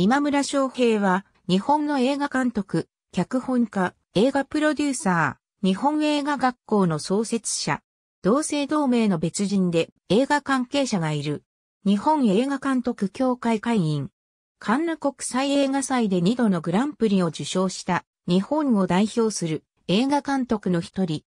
今村昌平は、日本の映画監督、脚本家、映画プロデューサー、日本映画学校の創設者、同姓同名の別人で映画関係者がいる。日本映画監督協会会員。カンヌ国際映画祭で2度のグランプリを受賞した日本を代表する映画監督の一人。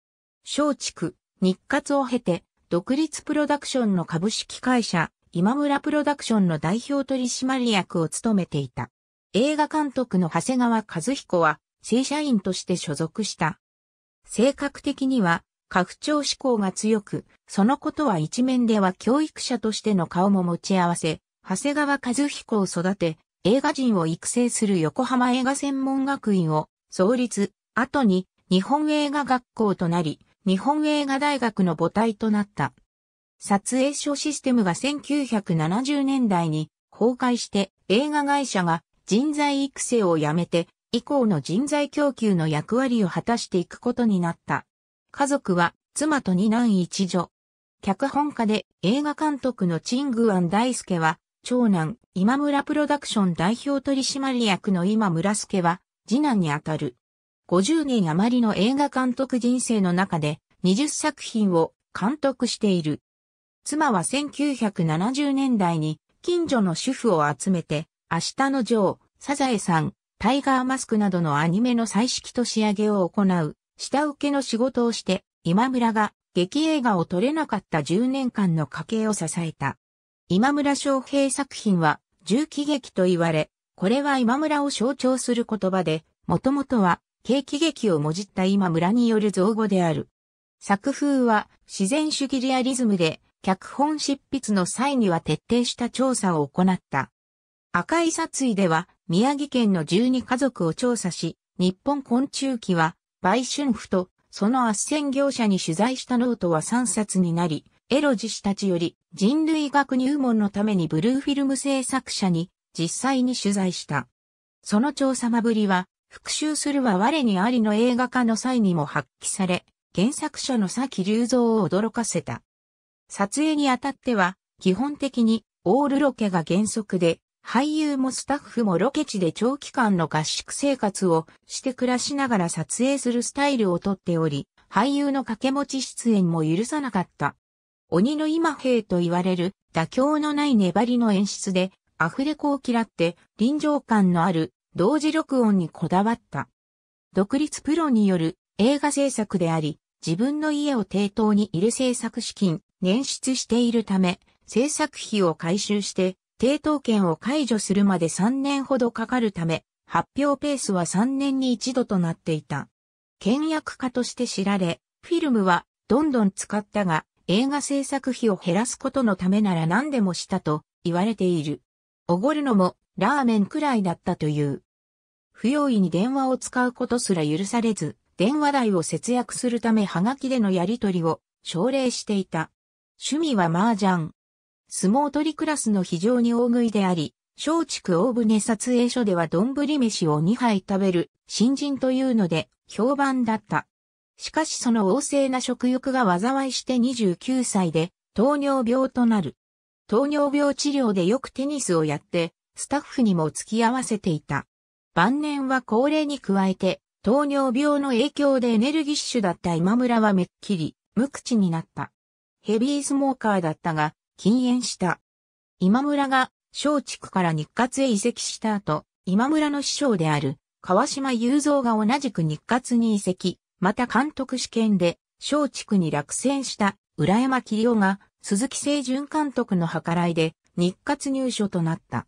松竹、日活を経て独立プロダクションの株式会社今村プロダクションの代表取締役を務めていた。映画監督の長谷川和彦は正社員として所属した。性格的には拡張志向が強く、そのことは一面では教育者としての顔も持ち合わせ、長谷川和彦を育て、映画人を育成する横浜映画専門学院を創立、後に日本映画学校となり、日本映画大学の母体となった。撮影所システムが1970年代に崩壊して映画会社が人材育成をやめて以降の人材供給の役割を果たしていくことになった。家族は妻と二男一女。脚本家で映画監督のチングアン大介は長男今村プロダクション代表取締役の今村助は次男にあたる。50年余りの映画監督人生の中で20作品を監督している。妻は1970年代に近所の主婦を集めて、明日のジョー、サザエさん、タイガーマスクなどのアニメの彩色と仕上げを行う、下請けの仕事をして、今村が劇映画を撮れなかった10年間の家計を支えた。今村昌平作品は、重喜劇と言われ、これは今村を象徴する言葉で、もともとは、景気劇をもじった今村による造語である。作風は、自然主義リアリズムで、脚本執筆の際には徹底した調査を行った。赤い殺意では、宮城県の12家族を調査し、日本昆虫記は、売春婦と、その斡旋業者に取材したノートは3冊になり、エロ自主たちより人類学入門のためにブルーフィルム制作者に実際に取材した。その調査まぶりは、復讐するは我にありの映画化の際にも発揮され、原作者の佐木隆造を驚かせた。撮影にあたっては、基本的にオールロケが原則で、俳優もスタッフもロケ地で長期間の合宿生活をして暮らしながら撮影するスタイルをとっており、俳優の掛け持ち出演も許さなかった。鬼の今兵と言われる妥協のない粘りの演出で、アフレコを嫌って臨場感のある同時録音にこだわった。独立プロによる映画制作であり、自分の家を抵当に入れ制作資金、捻出しているため、制作費を回収して、抵当権を解除するまで3年ほどかかるため、発表ペースは3年に一度となっていた。倹約家として知られ、フィルムはどんどん使ったが、映画制作費を減らすことのためなら何でもしたと言われている。おごるのもラーメンくらいだったという。不用意に電話を使うことすら許されず、電話代を節約するためハガキでのやり取りを奨励していた。趣味は麻雀。相撲取りクラスの非常に大食いであり、松竹大船撮影所では丼飯を2杯食べる新人というので評判だった。しかしその旺盛な食欲が災いして29歳で糖尿病となる。糖尿病治療でよくテニスをやって、スタッフにも付き合わせていた。晩年は高齢に加えて、糖尿病の影響でエネルギッシュだった今村はめっきり無口になった。ヘビースモーカーだったが、禁煙した。今村が松竹から日活へ移籍した後、今村の師匠である川島雄三が同じく日活に移籍、また監督試験で松竹に落選した浦山清夫が鈴木清純監督の計らいで日活入所となった。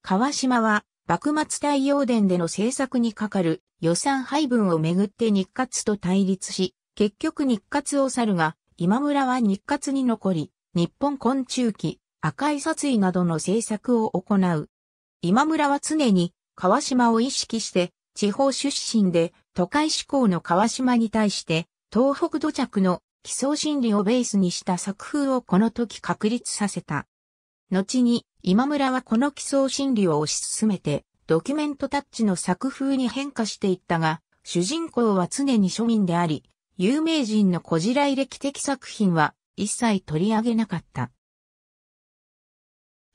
川島は幕末太陽伝での制作にかかる予算配分をめぐって日活と対立し、結局日活を去るが、今村は日活に残り、日本昆虫記、赤い殺意などの制作を行う。今村は常に川島を意識して、地方出身で都会志向の川島に対して、東北土着の基礎心理をベースにした作風をこの時確立させた。後に今村はこの基礎心理を推し進めて、ドキュメントタッチの作風に変化していったが、主人公は常に庶民であり、有名人のこじらい歴的作品は一切取り上げなかった。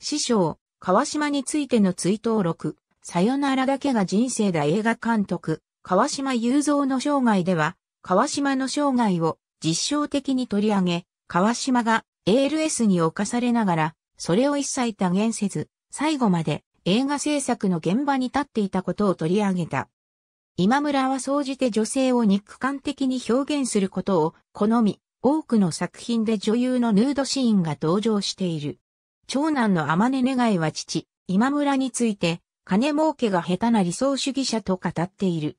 師匠、川島についての追悼録、さよならだけが人生だ映画監督、川島雄三の生涯では、川島の生涯を実証的に取り上げ、川島が ALS に侵されながら、それを一切多言せず、最後まで映画制作の現場に立っていたことを取り上げた。今村は総じて女性を肉感的に表現することを好み、多くの作品で女優のヌードシーンが登場している。長男の天音願いは父、今村について、金儲けが下手な理想主義者と語っている。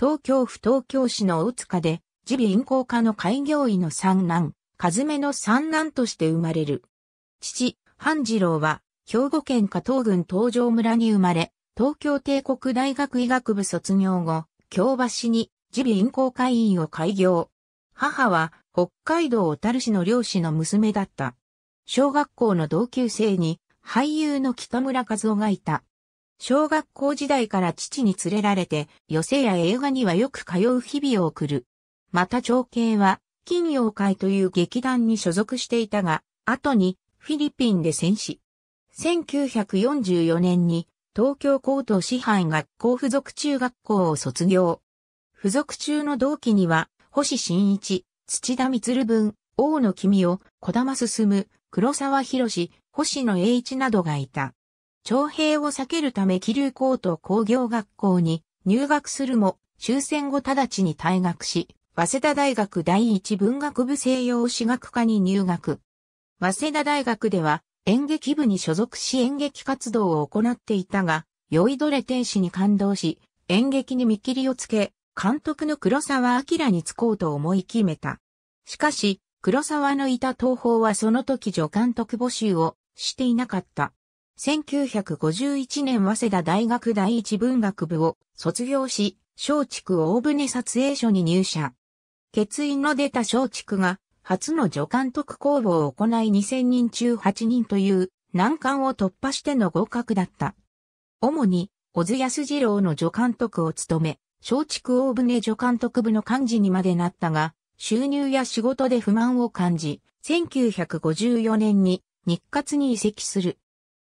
東京府東京市の大塚で、自備咽行家の開業医の三男、和めの三男として生まれる。父、半次郎は、兵庫県加藤郡東条村に生まれ、東京帝国大学医学部卒業後、京橋に自備咽公会員を開業。母は北海道小樽市の漁師の娘だった。小学校の同級生に俳優の北村和夫がいた。小学校時代から父に連れられて寄席や映画にはよく通う日々を送る。また長兄は金曜会という劇団に所属していたが、後にフィリピンで戦死。1944年に東京高等師範学校附属中学校を卒業。附属中の同期には、星新一、土田光文、大野君を、小玉進、黒沢博星野栄一などがいた。徴兵を避けるため気流高等工業学校に入学するも、終戦後直ちに退学し、早稲田大学第一文学部西洋史学科に入学。早稲田大学では演劇部に所属し演劇活動を行っていたが、酔いどれ天使に感動し、演劇に見切りをつけ、監督の黒沢明に就こうと思い決めた。しかし、黒沢のいた東宝はその時助監督募集をしていなかった。1951年早稲田大学第一文学部を卒業し、松竹大船撮影所に入社。欠員の出た松竹が初の助監督公募を行い2000人中8人という難関を突破しての合格だった。主に、小津安二郎の助監督を務め、松竹大船助監督部の幹事にまでなったが、収入や仕事で不満を感じ、1954年に日活に移籍する。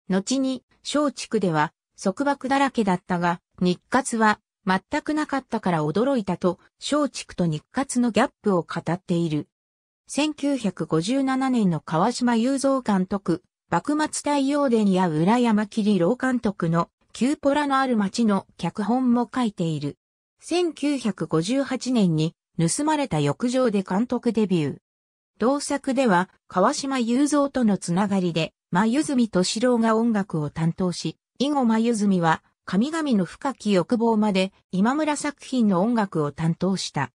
後に、松竹では束縛だらけだったが、日活は全くなかったから驚いたと、松竹と日活のギャップを語っている。1957年の川島雄三監督、幕末太陽伝や浦山霧郎監督のキューポラのある町の脚本も書いている。1958年に盗まれた浴場で監督デビュー。同作では川島雄三とのつながりで、真由敏郎が音楽を担当し、以後真由は神々の深き欲望まで今村作品の音楽を担当した。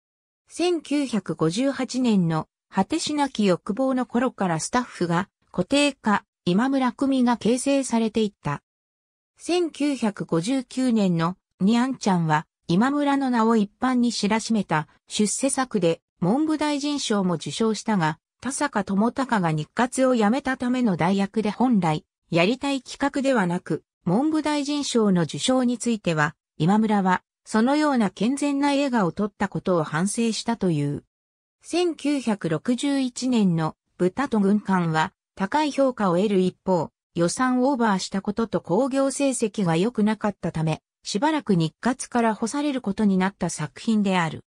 1958年の果てしなき欲望の頃からスタッフが固定化、今村組が形成されていった。1959年のニャンちゃんは今村の名を一般に知らしめた出世作で文部大臣賞も受賞したが、田坂智隆が日活を辞めたための代役で本来、やりたい企画ではなく、文部大臣賞の受賞については、今村は、そのような健全な映画を撮ったことを反省したという。1961年の豚と軍艦は高い評価を得る一方、予算オーバーしたことと工業成績が良くなかったため、しばらく日活から干されることになった作品である。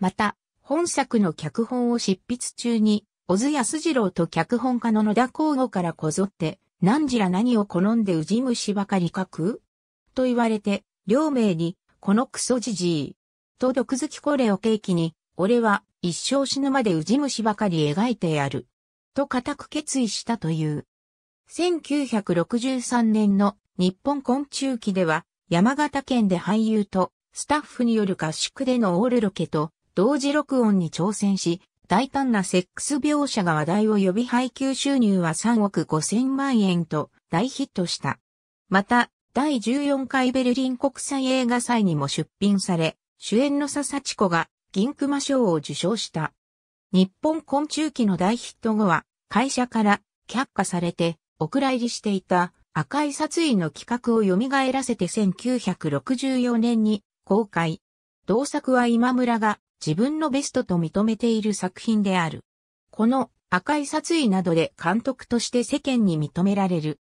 また、本作の脚本を執筆中に、小津安二郎と脚本家の野田光吾からこぞって、何時ら何を好んでうじ虫ばかり書くと言われて、両名に、このクソじじい。と毒好きこれを契機に、俺は一生死ぬまでウジ虫ばかり描いてやる。と固く決意したという。1963年の日本昆虫記では、山形県で俳優とスタッフによる合宿でのオールロケと同時録音に挑戦し、大胆なセックス描写が話題を呼び配給収入は3億5千万円と大ヒットした。また、第14回ベルリン国際映画祭にも出品され、主演の笹千子が銀熊賞を受賞した。日本昆虫記の大ヒット後は、会社から却下されて、お蔵入りしていた赤い殺意の企画を蘇らせて1964年に公開。同作は今村が自分のベストと認めている作品である。この赤い殺意などで監督として世間に認められる。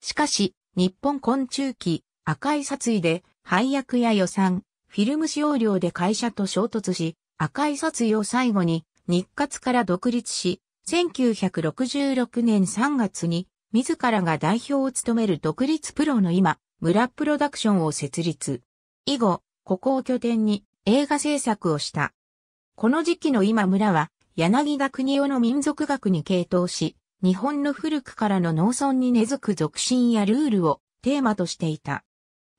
しかし、日本昆虫記赤い殺意で配役や予算、フィルム使用量で会社と衝突し、赤い撮影を最後に日活から独立し、1966年3月に自らが代表を務める独立プロの今、村プロダクションを設立。以後、ここを拠点に映画制作をした。この時期の今村は、柳田国夫の民族学に傾倒し、日本の古くからの農村に根付く俗信やルールをテーマとしていた。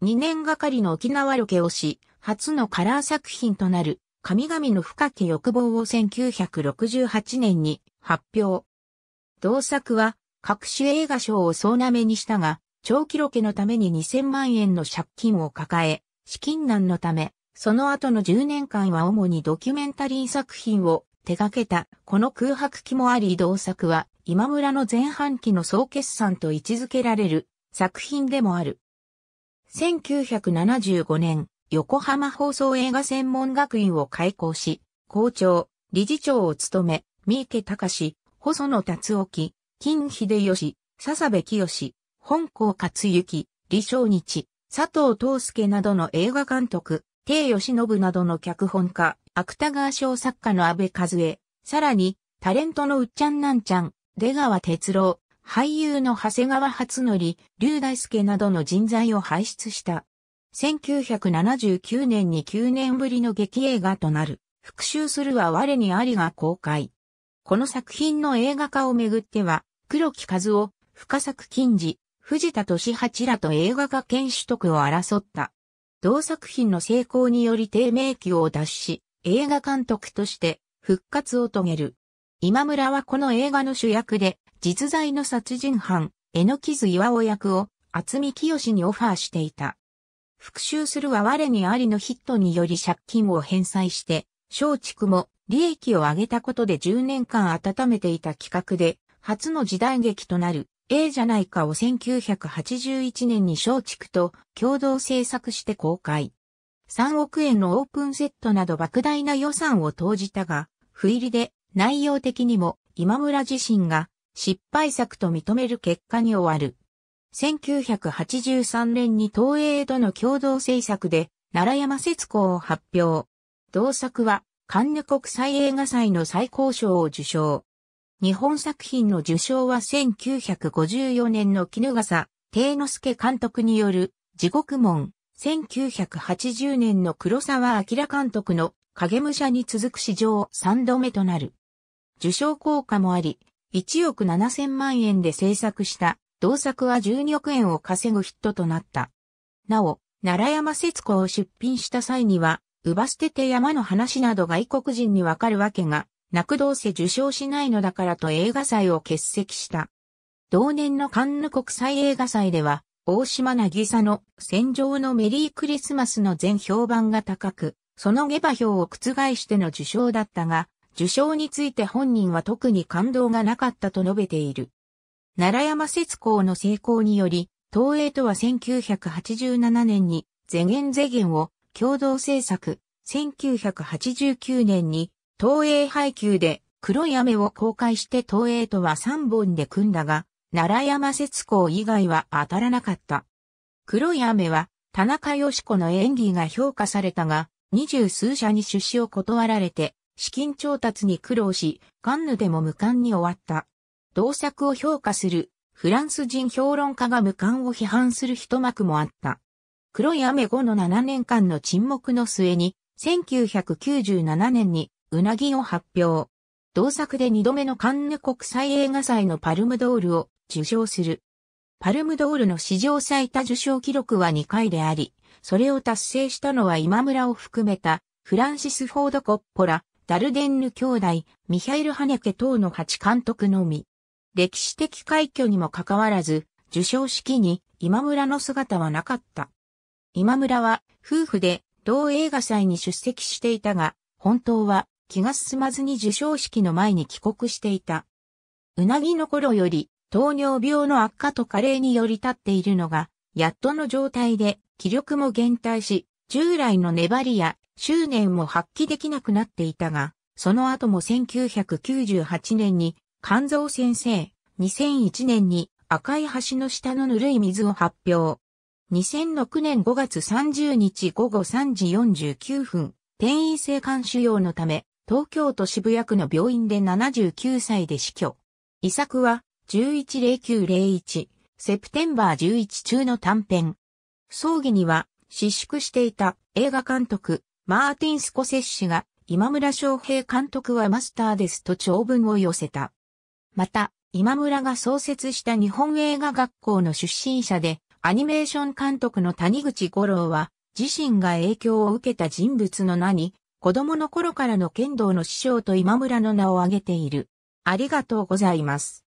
2年がかりの沖縄ロケをし、初のカラー作品となる、神々の深き欲望を1968年に発表。同作は、各種映画賞を総なめにしたが、長期ロケのために2000万円の借金を抱え、資金難のため、その後の10年間は主にドキュメンタリー作品を手掛けた、この空白期もあり同作は、今村の前半期の総決算と位置づけられる作品でもある。1975年、横浜放送映画専門学院を開校し、校長、理事長を務め、三池隆、細野達沖、金秀吉、笹部清、本校克幸、李正日、佐藤東介などの映画監督、帝義信などの脚本家、芥川賞作家の安部和恵、さらに、タレントのうっちゃんなんちゃん、出川哲郎、俳優の長谷川初則、龍大介などの人材を輩出した。1979年に9年ぶりの劇映画となる、復讐するは我にありが公開。この作品の映画化をめぐっては、黒木和夫、深作金次、藤田敏八らと映画化権取得を争った。同作品の成功により低迷期を脱し、映画監督として復活を遂げる。今村はこの映画の主役で、実在の殺人犯、江ノ木津岩尾役を、厚見清にオファーしていた。復讐するは我にありのヒットにより借金を返済して、松竹も利益を上げたことで10年間温めていた企画で、初の時代劇となる、ええじゃないかを1981年に松竹と共同制作して公開。3億円のオープンセットなど莫大な予算を投じたが、不入りで内容的にも今村自身が失敗作と認める結果に終わる。1983年に東映との共同制作で、奈良山節子を発表。同作は、カンヌ国際映画祭の最高賞を受賞。日本作品の受賞は1954年の絹笠、帝之助監督による、地獄門、1980年の黒沢明監督の影武者に続く史上3度目となる。受賞効果もあり、1億7000万円で制作した同作は12億円を稼ぐヒットとなった。なお、奈良山節子を出品した際には、奪捨てて山の話など外国人にわかるわけが、なくどうせ受賞しないのだからと映画祭を欠席した。同年のカンヌ国際映画祭では、大島渚の戦場のメリークリスマスの全評判が高く、その下馬評を覆しての受賞だったが、受賞について本人は特に感動がなかったと述べている。奈良山節工の成功により、東映とは1987年に、ゼゲンゼゲンを共同制作、1989年に、東映配給で黒い雨を公開して東映とは3本で組んだが、奈良山節工以外は当たらなかった。黒い雨は、田中良子の演技が評価されたが、二十数社に出資を断られて、資金調達に苦労し、カンヌでも無冠に終わった。同作を評価するフランス人評論家が無感を批判する一幕もあった。黒い雨後の7年間の沈黙の末に、1997年にうなぎを発表。同作で2度目のカンヌ国際映画祭のパルムドールを受賞する。パルムドールの史上最多受賞記録は2回であり、それを達成したのは今村を含めたフランシス・フォード・コッポラ、ダルデンヌ兄弟、ミハイル・ハネケ等の8監督のみ。歴史的快挙にもかかわらず、受賞式に今村の姿はなかった。今村は夫婦で同映画祭に出席していたが、本当は気が進まずに受賞式の前に帰国していた。うなぎの頃より糖尿病の悪化と加齢により立っているのが、やっとの状態で気力も減退し、従来の粘りや執念も発揮できなくなっていたが、その後も1998年に肝臓先生、2001年に赤い橋の下のぬるい水を発表。2006年5月30日午後3時49分、転移性肝腫瘍のため、東京都渋谷区の病院で79歳で死去。遺作は、110901、セプテンバー11中の短編。葬儀には、失縮していた映画監督、マーティン・スコセッシが、今村昌平監督はマスターですと長文を寄せた。また、今村が創設した日本映画学校の出身者で、アニメーション監督の谷口五郎は、自身が影響を受けた人物の名に、子供の頃からの剣道の師匠と今村の名を挙げている。ありがとうございます。